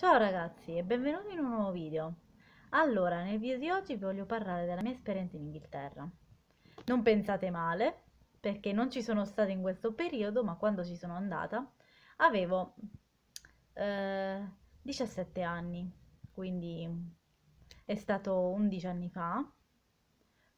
Ciao ragazzi e benvenuti in un nuovo video. Allora, nel video di oggi vi voglio parlare della mia esperienza in Inghilterra. Non pensate male, perché non ci sono stata in questo periodo, ma quando ci sono andata avevo eh, 17 anni, quindi è stato 11 anni fa,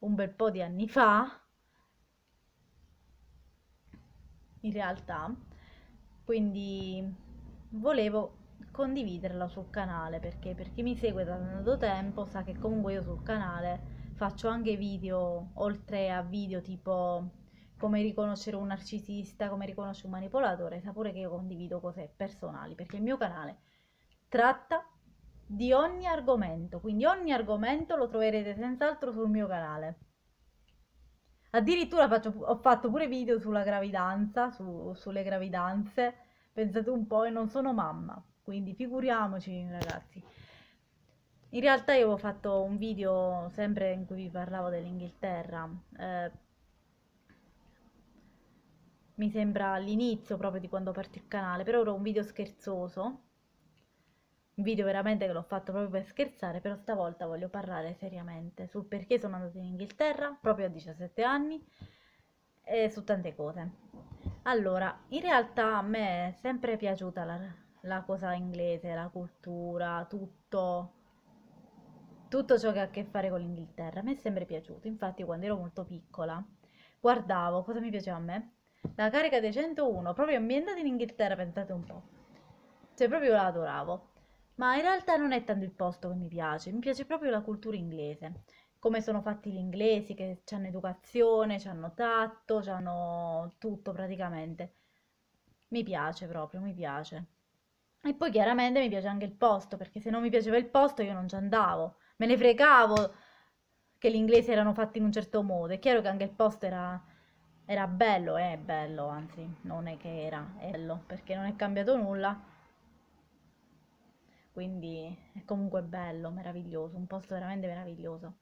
un bel po' di anni fa, in realtà, quindi volevo condividerla sul canale perché per chi mi segue da tanto tempo sa che comunque io sul canale faccio anche video oltre a video tipo come riconoscere un narcisista, come riconoscere un manipolatore, sa pure che io condivido cose personali perché il mio canale tratta di ogni argomento, quindi ogni argomento lo troverete senz'altro sul mio canale. Addirittura faccio, ho fatto pure video sulla gravidanza, su, sulle gravidanze, pensate un po' e non sono mamma quindi figuriamoci ragazzi. In realtà io avevo fatto un video sempre in cui vi parlavo dell'Inghilterra, eh, mi sembra all'inizio proprio di quando parte il canale, però era un video scherzoso, un video veramente che l'ho fatto proprio per scherzare, però stavolta voglio parlare seriamente sul perché sono andata in Inghilterra proprio a 17 anni e su tante cose. Allora, in realtà a me è sempre piaciuta la, la cosa inglese, la cultura, tutto, tutto ciò che ha a che fare con l'Inghilterra. A me è sempre piaciuto, infatti quando ero molto piccola guardavo, cosa mi piaceva a me? La carica dei 101, proprio ambientata in Inghilterra, pensate un po'. Cioè proprio la adoravo. Ma in realtà non è tanto il posto che mi piace, mi piace proprio la cultura inglese. Come sono fatti gli inglesi, che hanno educazione, hanno tatto, hanno tutto praticamente. Mi piace proprio, mi piace. E poi chiaramente mi piace anche il posto, perché se non mi piaceva il posto io non ci andavo, me ne fregavo che gli inglesi erano fatti in un certo modo. È chiaro che anche il posto era, era bello, è eh, bello, anzi, non è che era, è bello, perché non è cambiato nulla. Quindi è comunque bello, meraviglioso, un posto veramente meraviglioso.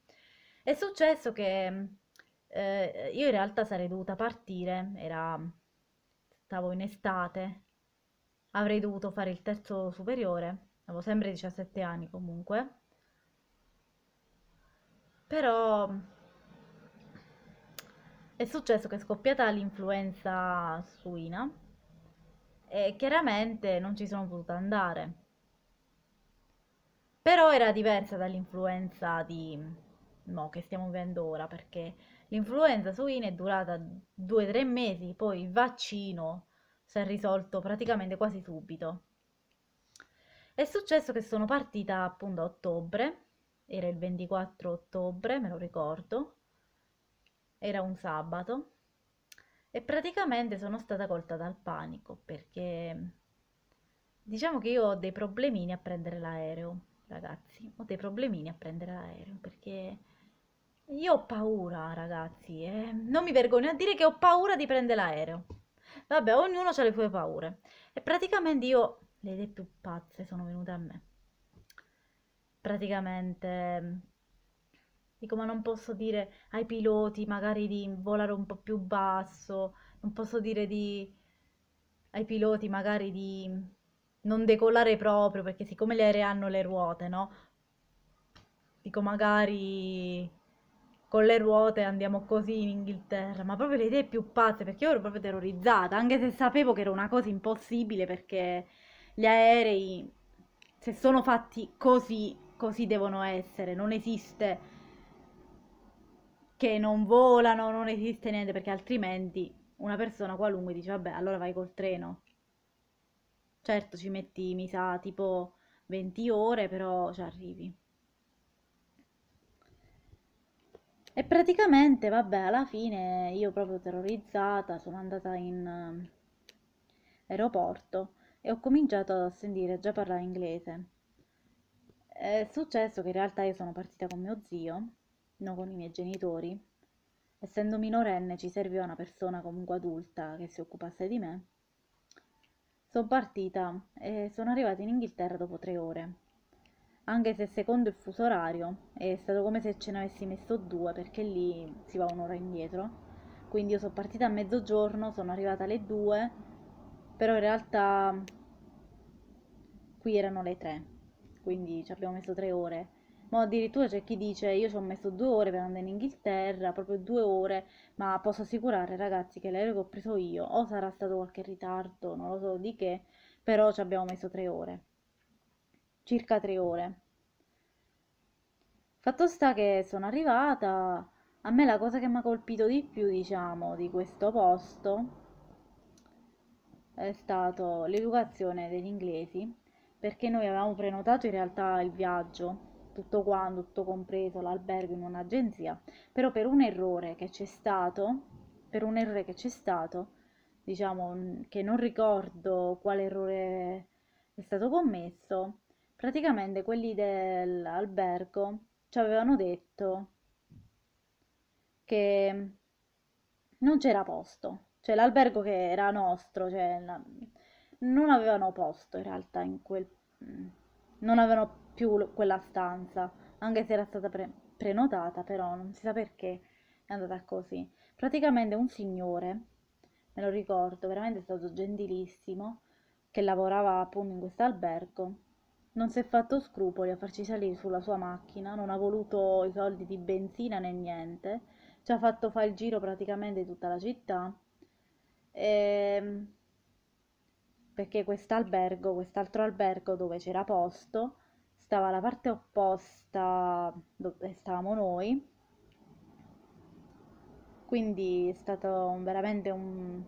È successo che eh, io in realtà sarei dovuta partire, era, stavo in estate, avrei dovuto fare il terzo superiore, avevo sempre 17 anni comunque, però è successo che è scoppiata l'influenza suina e chiaramente non ci sono potuta andare. Però era diversa dall'influenza di... no, che stiamo vivendo ora, perché l'influenza suina è durata 2-3 mesi, poi il vaccino si è risolto praticamente quasi subito. È successo che sono partita appunto a ottobre, era il 24 ottobre, me lo ricordo, era un sabato e praticamente sono stata colta dal panico perché diciamo che io ho dei problemini a prendere l'aereo, ragazzi, ho dei problemini a prendere l'aereo perché io ho paura, ragazzi, eh. non mi vergogno a dire che ho paura di prendere l'aereo. Vabbè, ognuno ha le sue paure. E praticamente io, le idee più pazze sono venute a me. Praticamente, mm, dico, ma non posso dire ai piloti magari di volare un po' più basso, non posso dire di, ai piloti magari di mm, non decollare proprio, perché siccome le aeree hanno le ruote, no? Dico, magari con le ruote andiamo così in Inghilterra, ma proprio le idee più pazze, perché io ero proprio terrorizzata, anche se sapevo che era una cosa impossibile, perché gli aerei, se sono fatti così, così devono essere, non esiste che non volano, non esiste niente, perché altrimenti una persona qualunque dice, vabbè, allora vai col treno. Certo, ci metti, mi sa, tipo 20 ore, però ci arrivi. E praticamente, vabbè, alla fine io proprio terrorizzata sono andata in eh, aeroporto e ho cominciato a sentire già parlare inglese. È successo che in realtà io sono partita con mio zio, non con i miei genitori. Essendo minorenne ci serviva una persona comunque adulta che si occupasse di me. Sono partita e sono arrivata in Inghilterra dopo tre ore anche se secondo il fuso orario è stato come se ce ne avessi messo due perché lì si va un'ora indietro quindi io sono partita a mezzogiorno sono arrivata alle 2 però in realtà qui erano le 3 quindi ci abbiamo messo tre ore ma addirittura c'è chi dice io ci ho messo due ore per andare in Inghilterra proprio due ore ma posso assicurare ragazzi che l'aereo che ho preso io o sarà stato qualche ritardo non lo so di che però ci abbiamo messo tre ore circa tre ore. Fatto sta che sono arrivata, a me la cosa che mi ha colpito di più, diciamo, di questo posto è stato l'educazione degli inglesi, perché noi avevamo prenotato in realtà il viaggio, tutto quanto, tutto compreso, l'albergo in un'agenzia, però per un errore che c'è stato, per un errore che c'è stato, diciamo che non ricordo quale errore è stato commesso, Praticamente quelli dell'albergo ci avevano detto che non c'era posto, cioè l'albergo che era nostro, cioè, non avevano posto in realtà in quel mm, non avevano più quella stanza, anche se era stata pre- prenotata, però non si sa perché è andata così. Praticamente un signore, me lo ricordo, veramente è stato gentilissimo, che lavorava appunto in questo albergo non si è fatto scrupoli a farci salire sulla sua macchina, non ha voluto i soldi di benzina né niente, ci ha fatto fare il giro praticamente di tutta la città. E... Ehm, perché quest'albergo, quest'altro albergo dove c'era posto, stava la parte opposta dove stavamo noi. Quindi è stato veramente un,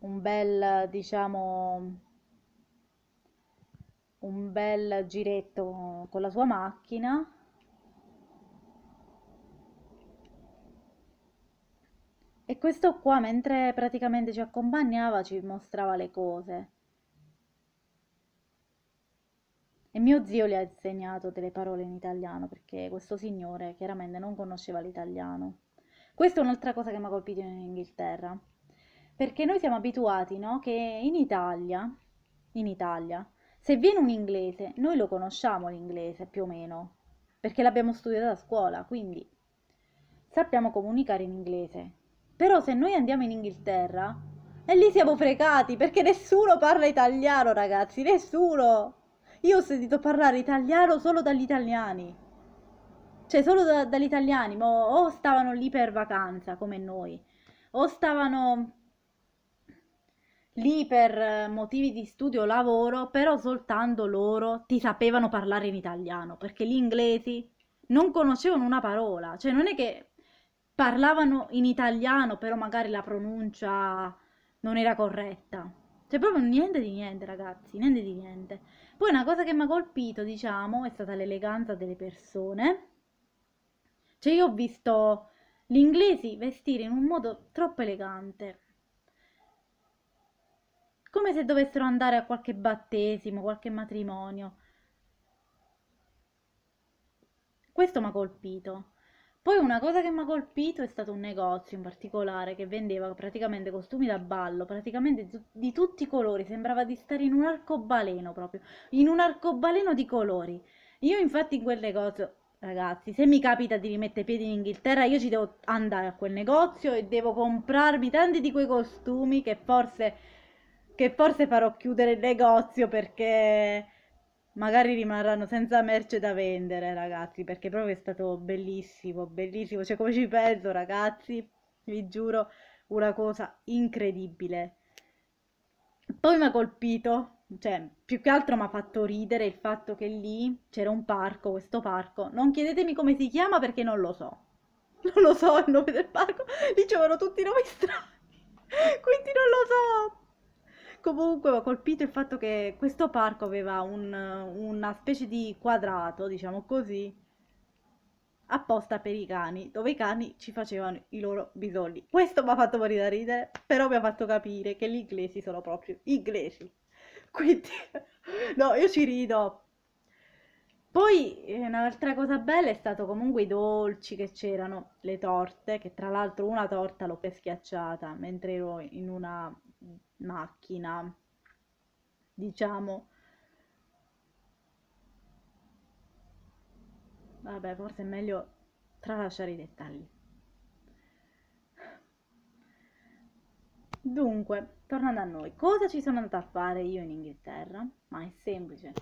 un bel, diciamo, un bel giretto con la sua macchina e questo qua mentre praticamente ci accompagnava ci mostrava le cose e mio zio gli ha insegnato delle parole in italiano perché questo signore chiaramente non conosceva l'italiano questa è un'altra cosa che mi ha colpito in Inghilterra perché noi siamo abituati no, che in Italia in Italia se viene un inglese, noi lo conosciamo l'inglese più o meno, perché l'abbiamo studiato a scuola, quindi sappiamo comunicare in inglese. Però se noi andiamo in Inghilterra, e lì siamo fregati, perché nessuno parla italiano, ragazzi, nessuno! Io ho sentito parlare italiano solo dagli italiani. Cioè, solo da, dagli italiani, ma o stavano lì per vacanza, come noi, o stavano lì per eh, motivi di studio o lavoro, però soltanto loro ti sapevano parlare in italiano, perché gli inglesi non conoscevano una parola, cioè non è che parlavano in italiano, però magari la pronuncia non era corretta. Cioè proprio niente di niente, ragazzi, niente di niente. Poi una cosa che mi ha colpito, diciamo, è stata l'eleganza delle persone. Cioè io ho visto gli inglesi vestire in un modo troppo elegante come se dovessero andare a qualche battesimo, qualche matrimonio. Questo mi ha colpito. Poi una cosa che mi ha colpito è stato un negozio in particolare che vendeva praticamente costumi da ballo, praticamente di tutti i colori, sembrava di stare in un arcobaleno proprio, in un arcobaleno di colori. Io infatti in quel negozio, ragazzi, se mi capita di rimettere piedi in Inghilterra, io ci devo andare a quel negozio e devo comprarmi tanti di quei costumi che forse che forse farò chiudere il negozio perché magari rimarranno senza merce da vendere, ragazzi, perché proprio è stato bellissimo, bellissimo, cioè come ci penso, ragazzi, vi giuro, una cosa incredibile. Poi mi ha colpito, cioè, più che altro mi ha fatto ridere il fatto che lì c'era un parco, questo parco, non chiedetemi come si chiama perché non lo so. Non lo so il nome del parco, dicevano tutti i nomi strani, quindi non lo so, Comunque mi ha colpito il fatto che questo parco aveva un, una specie di quadrato, diciamo così, apposta per i cani, dove i cani ci facevano i loro bisogni. Questo mi ha fatto morire da ridere, però mi ha fatto capire che gli inglesi sono proprio inglesi. Quindi, no, io ci rido, poi eh, un'altra cosa bella è stato comunque i dolci che c'erano, le torte, che tra l'altro una torta l'ho schiacciata mentre ero in una macchina, diciamo. Vabbè, forse è meglio tralasciare i dettagli. Dunque, tornando a noi, cosa ci sono andata a fare io in Inghilterra? Ma è semplice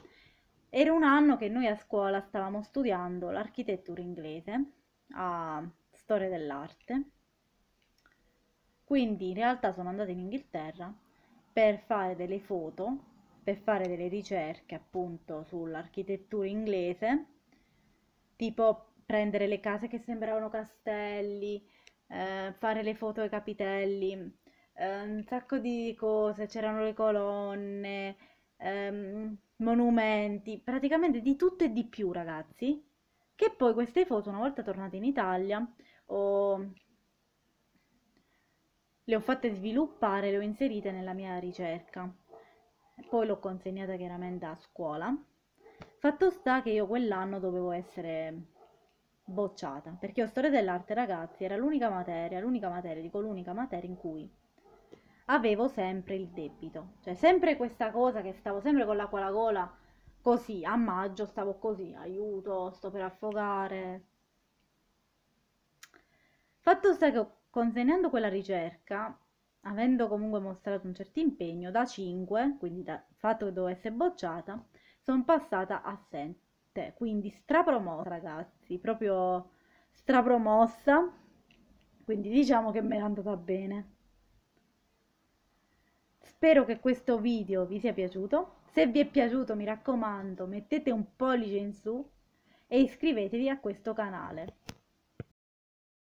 era un anno che noi a scuola stavamo studiando l'architettura inglese a storia dell'arte. Quindi in realtà sono andata in Inghilterra per fare delle foto, per fare delle ricerche appunto sull'architettura inglese, tipo prendere le case che sembravano castelli, eh, fare le foto ai capitelli, eh, un sacco di cose, c'erano le colonne, ehm, monumenti, praticamente di tutto e di più, ragazzi. Che poi queste foto, una volta tornate in Italia, ho... le ho fatte sviluppare, le ho inserite nella mia ricerca. Poi l'ho consegnata chiaramente a scuola. Fatto sta che io quell'anno dovevo essere bocciata, perché ho storia dell'arte, ragazzi, era l'unica materia, l'unica materia, dico l'unica materia in cui avevo sempre il debito, cioè sempre questa cosa che stavo sempre con l'acqua alla gola, così, a maggio stavo così, aiuto, sto per affogare. Fatto sta che consegnando quella ricerca, avendo comunque mostrato un certo impegno, da 5, quindi dal fatto che dovevo essere bocciata, sono passata a 7, quindi strapromossa ragazzi, proprio strapromossa, quindi diciamo che me l'è andata bene. Spero che questo video vi sia piaciuto. Se vi è piaciuto mi raccomando mettete un pollice in su e iscrivetevi a questo canale.